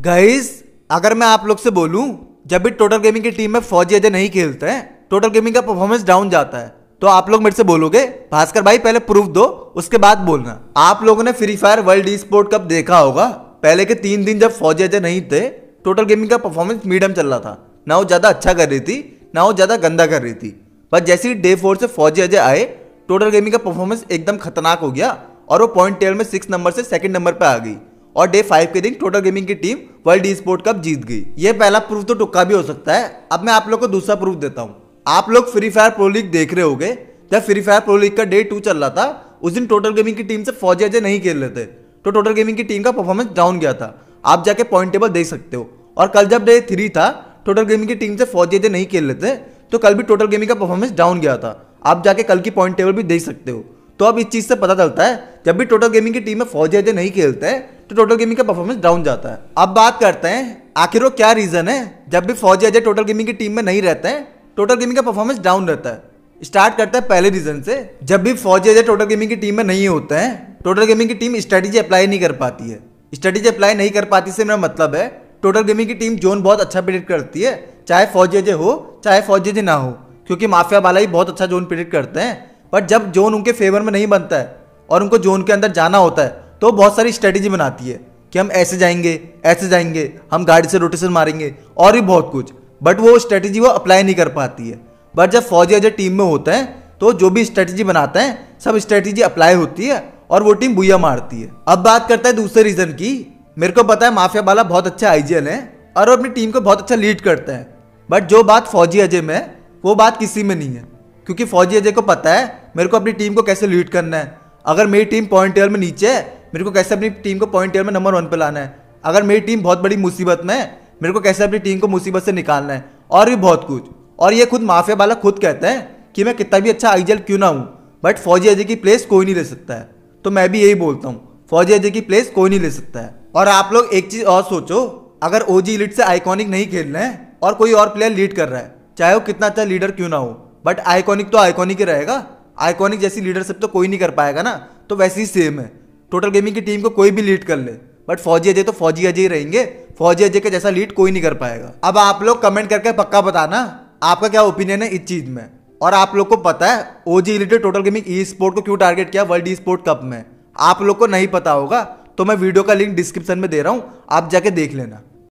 guys अगर मैं आप लोग से बोलूं जब भी टोटल गेमिंग की टीम में फौजी अजय नहीं खेलते हैं टोटल गेमिंग का परफॉर्मेंस डाउन जाता है तो आप लोग मेरे से बोलोगे भास्कर भाई पहले प्रूफ दो उसके बाद बोलना आप लोगों ने Free Fire world e sport cup देखा होगा पहले के तीन दिन जब फौजी अजय नहीं थे टोटल गेमिंग का परफॉर्मेंस मीडियम चल रहा था ना वो ज़्यादा अच्छा कर रही थी ना वो ज़्यादा गंदा कर रही थी पर जैसे ही डे फोर से फौजी अजय आए टोटल गेमिंग का परफॉर्मेंस एकदम खतरनाक हो गया और वो पॉइंट टेल में सिक्स नंबर से सेकंड नंबर पर आ गई और डे फाइव के दिन टोटल गेमिंग की team world e sport cup जीत गई ये पहला प्रूफ तो टुक्का भी हो सकता है अब मैं आप लोग को दूसरा प्रूफ देता हूँ आप लोग फ्री फायर प्रो लीग देख रहे होगे जब फ्री फायर प्रो लीग का डे टू चल रहा था उस दिन टोटल गेमिंग की टीम से फौजी अजय नहीं खेल रहे थे तो टोटल गेमिंग की टीम का परफॉर्मेंस डाउन गया था आप जाके पॉइंट टेबल देख सकते हो और कल जब डे थ्री था टोटल गेमिंग की टीम से फौजी अजय नहीं खेल रहे तो कल भी टोटल गेमिंग का परफॉर्मेंस डाउन गया था आप जाके कल की पॉइंट टेबल भी देख सकते हो तो अब इस चीज़ से पता चलता है जब भी टोटल गेमिंग की टीम में फौजी अजय नहीं खेलते हैं तो टोटल गेमिंग का परफॉर्मेंस डाउन जाता है अब बात करते हैं आखिर वो क्या रीज़न है जब भी फौजी अजय टोटल गेमिंग की टीम में नहीं रहते हैं टोटल गेमिंग का परफॉर्मेंस डाउन रहता है स्टार्ट करता है पहले रीजन से जब भी फौजी अजय टोटल गेमिंग की टीम में नहीं होते हैं टोटल गेमिंग की टीम स्ट्रेटेजी अप्लाई नहीं कर पाती है स्ट्रेटेजी अप्लाई नहीं कर पाती से मेरा मतलब है टोटल गेमिंग की टीम जोन बहुत अच्छा प्रिडिक्ट करती है चाहे फौजी अजय हो चाहे फौजी अजय ना हो क्योंकि माफिया वाला ही बहुत अच्छा जोन प्रिडिक्ट करते हैं बट जब जोन उनके फेवर में नहीं बनता है और उनको जोन के अंदर जाना होता है तो बहुत सारी स्ट्रेटेजी बनाती है कि हम ऐसे जाएंगे ऐसे जाएंगे हम गाड़ी से रोटेशन मारेंगे और भी बहुत कुछ बट वो स्ट्रेटेजी वो अप्लाई नहीं कर पाती है बट जब फौजी अजय टीम में होते हैं तो जो भी स्ट्रेटेजी बनाते हैं सब स्ट्रेटेजी अप्लाई होती है और वो टीम बुया मारती है अब बात करता है दूसरे रीजन की मेरे को पता है माफिया वाला बहुत अच्छा आईजीएल है और वो अपनी टीम को बहुत अच्छा लीड करता है बट जो बात फौजी अजय में है वो बात किसी में नहीं है क्योंकि फौजी अजय को पता है मेरे को अपनी टीम को कैसे लीड करना है अगर मेरी टीम पॉइंट टेबल में नीचे है मेरे को कैसे अपनी टीम को पॉइंट टेबल में नंबर वन पर लाना है अगर मेरी टीम बहुत बड़ी मुसीबत में है मेरे को कैसे अपनी टीम को मुसीबत से निकालना है और भी बहुत कुछ और ये खुद माफिया वाला खुद कहते हैं कि मैं कितना भी अच्छा आईजीएल क्यों ना हूँ बट फौजी अजय की प्लेस कोई नहीं ले सकता है तो मैं भी यही बोलता हूँ फौजी अजय की प्लेस कोई नहीं ले सकता है और आप लोग एक चीज़ और सोचो अगर ओ लीड से आइकॉनिक नहीं खेल रहे हैं और कोई और प्लेयर लीड कर रहा है चाहे वो कितना अच्छा लीडर क्यों ना हो बट आइकॉनिक तो आइकॉनिक ही रहेगा आइकॉनिक जैसी लीडरशिप तो कोई नहीं कर पाएगा ना तो वैसे ही सेम है टोटल गेमिंग की टीम को कोई भी लीड कर ले बट फौजी अजय तो फौजी अजय ही रहेंगे फौजी अजय के जैसा लीड कोई नहीं कर पाएगा अब आप लोग कमेंट करके पक्का बताना आपका क्या ओपिनियन है इस चीज में और आप लोग को पता है OG related Total Gaming e sport को क्यों टारगेट किया वर्ल्ड ई स्पोर्ट कप में आप लोग को नहीं पता होगा तो मैं वीडियो का लिंक डिस्क्रिप्शन में दे रहा हूँ आप जाके देख लेना